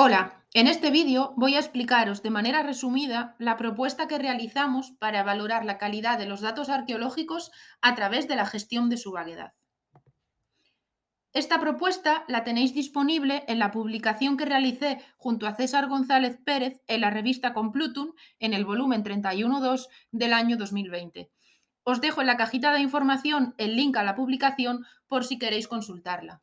Hola, en este vídeo voy a explicaros de manera resumida la propuesta que realizamos para valorar la calidad de los datos arqueológicos a través de la gestión de su vaguedad. Esta propuesta la tenéis disponible en la publicación que realicé junto a César González Pérez en la revista Complutum en el volumen 31.2 del año 2020. Os dejo en la cajita de información el link a la publicación por si queréis consultarla.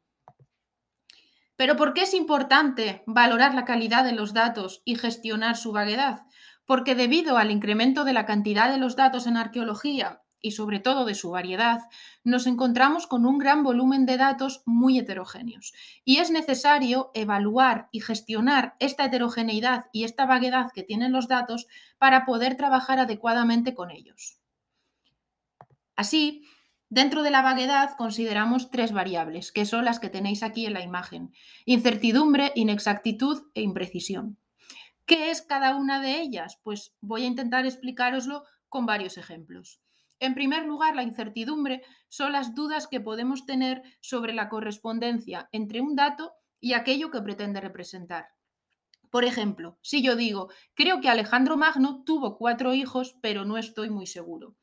Pero ¿por qué es importante valorar la calidad de los datos y gestionar su vaguedad? Porque debido al incremento de la cantidad de los datos en arqueología y sobre todo de su variedad, nos encontramos con un gran volumen de datos muy heterogéneos. Y es necesario evaluar y gestionar esta heterogeneidad y esta vaguedad que tienen los datos para poder trabajar adecuadamente con ellos. Así, Dentro de la vaguedad consideramos tres variables, que son las que tenéis aquí en la imagen. Incertidumbre, inexactitud e imprecisión. ¿Qué es cada una de ellas? Pues voy a intentar explicároslo con varios ejemplos. En primer lugar, la incertidumbre son las dudas que podemos tener sobre la correspondencia entre un dato y aquello que pretende representar. Por ejemplo, si yo digo, creo que Alejandro Magno tuvo cuatro hijos, pero no estoy muy seguro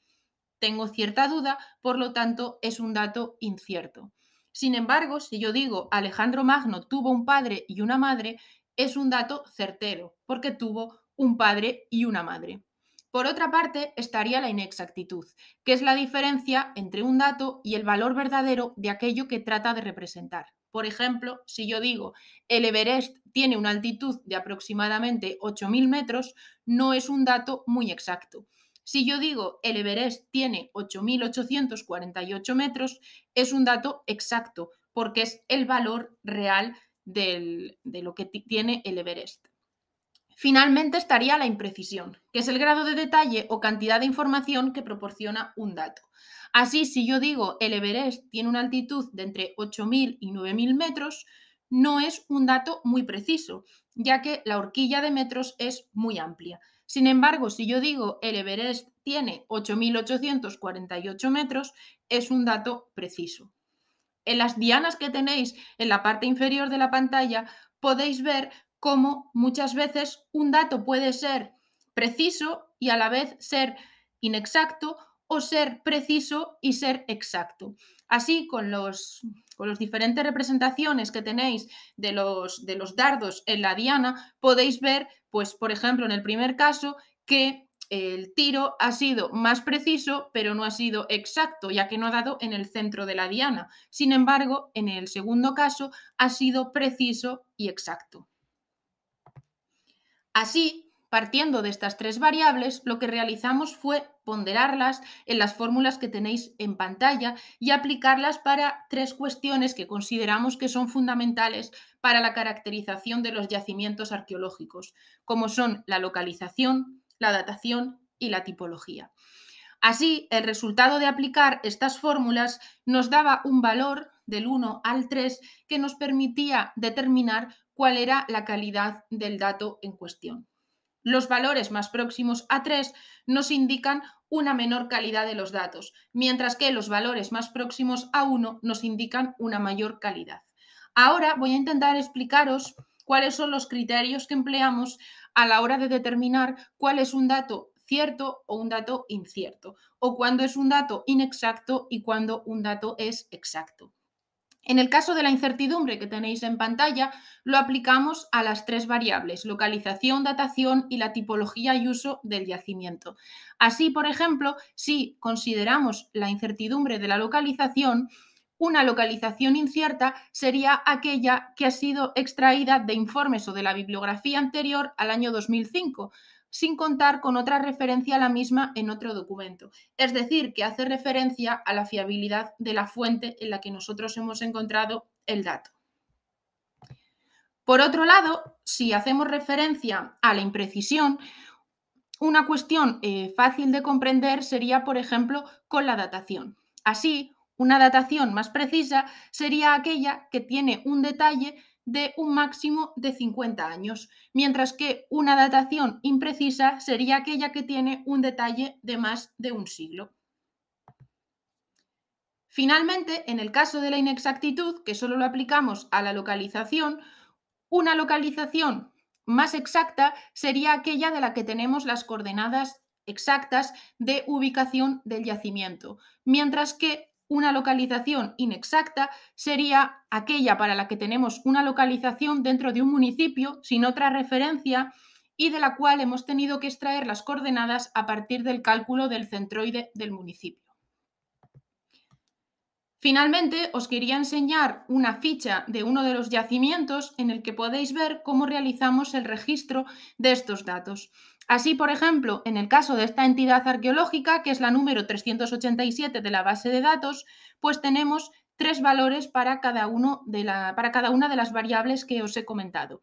tengo cierta duda, por lo tanto es un dato incierto. Sin embargo, si yo digo Alejandro Magno tuvo un padre y una madre, es un dato certero, porque tuvo un padre y una madre. Por otra parte, estaría la inexactitud, que es la diferencia entre un dato y el valor verdadero de aquello que trata de representar. Por ejemplo, si yo digo el Everest tiene una altitud de aproximadamente 8.000 metros, no es un dato muy exacto. Si yo digo el Everest tiene 8.848 metros, es un dato exacto porque es el valor real de lo que tiene el Everest. Finalmente estaría la imprecisión, que es el grado de detalle o cantidad de información que proporciona un dato. Así, si yo digo el Everest tiene una altitud de entre 8.000 y 9.000 metros, no es un dato muy preciso, ya que la horquilla de metros es muy amplia. Sin embargo, si yo digo el Everest tiene 8.848 metros, es un dato preciso. En las dianas que tenéis en la parte inferior de la pantalla podéis ver cómo muchas veces un dato puede ser preciso y a la vez ser inexacto o ser preciso y ser exacto. Así, con, los, las diferentes representaciones que tenéis de los, de los dardos en la diana, podéis ver, pues, por ejemplo, en el primer caso, que el tiro ha sido más preciso, pero no ha sido exacto, ya que no ha dado en el centro de la diana. Sin embargo, en el segundo caso, ha sido preciso y exacto. Así, Partiendo de estas tres variables, lo que realizamos fue ponderarlas en las fórmulas que tenéis en pantalla y aplicarlas para tres cuestiones que consideramos que son fundamentales para la caracterización de los yacimientos arqueológicos, como son la localización, la datación y la tipología. Así, el resultado de aplicar estas fórmulas nos daba un valor del 1 al 3 que nos permitía determinar cuál era la calidad del dato en cuestión. Los valores más próximos a 3 nos indican una menor calidad de los datos, mientras que los valores más próximos a 1 nos indican una mayor calidad. Ahora voy a intentar explicaros cuáles son los criterios que empleamos a la hora de determinar cuál es un dato cierto o un dato incierto, o cuándo es un dato inexacto y cuándo un dato es exacto. En el caso de la incertidumbre que tenéis en pantalla, lo aplicamos a las tres variables, localización, datación y la tipología y uso del yacimiento. Así, por ejemplo, si consideramos la incertidumbre de la localización, una localización incierta sería aquella que ha sido extraída de informes o de la bibliografía anterior al año 2005, sin contar con otra referencia a la misma en otro documento. Es decir, que hace referencia a la fiabilidad de la fuente en la que nosotros hemos encontrado el dato. Por otro lado, si hacemos referencia a la imprecisión, una cuestión eh, fácil de comprender sería, por ejemplo, con la datación. Así, una datación más precisa sería aquella que tiene un detalle de un máximo de 50 años, mientras que una datación imprecisa sería aquella que tiene un detalle de más de un siglo. Finalmente, en el caso de la inexactitud, que solo lo aplicamos a la localización, una localización más exacta sería aquella de la que tenemos las coordenadas exactas de ubicación del yacimiento, mientras que una localización inexacta sería aquella para la que tenemos una localización dentro de un municipio sin otra referencia y de la cual hemos tenido que extraer las coordenadas a partir del cálculo del centroide del municipio. Finalmente, os quería enseñar una ficha de uno de los yacimientos en el que podéis ver cómo realizamos el registro de estos datos. Así, por ejemplo, en el caso de esta entidad arqueológica, que es la número 387 de la base de datos, pues tenemos tres valores para cada, uno de la, para cada una de las variables que os he comentado.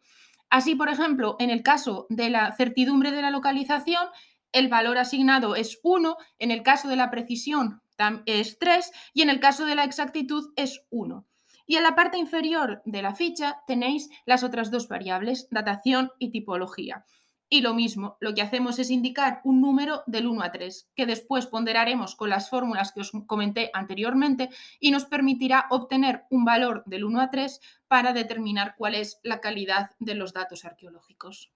Así, por ejemplo, en el caso de la certidumbre de la localización, el valor asignado es 1, en el caso de la precisión es 3 y en el caso de la exactitud es 1. Y en la parte inferior de la ficha tenéis las otras dos variables, datación y tipología. Y lo mismo, lo que hacemos es indicar un número del 1 a 3, que después ponderaremos con las fórmulas que os comenté anteriormente y nos permitirá obtener un valor del 1 a 3 para determinar cuál es la calidad de los datos arqueológicos.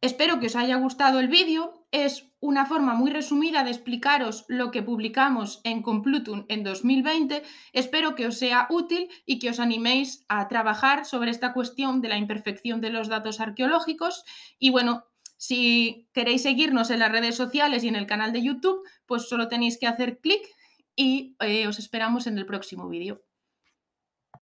Espero que os haya gustado el vídeo, es una forma muy resumida de explicaros lo que publicamos en Complutum en 2020. Espero que os sea útil y que os animéis a trabajar sobre esta cuestión de la imperfección de los datos arqueológicos. Y bueno, si queréis seguirnos en las redes sociales y en el canal de YouTube, pues solo tenéis que hacer clic y eh, os esperamos en el próximo vídeo.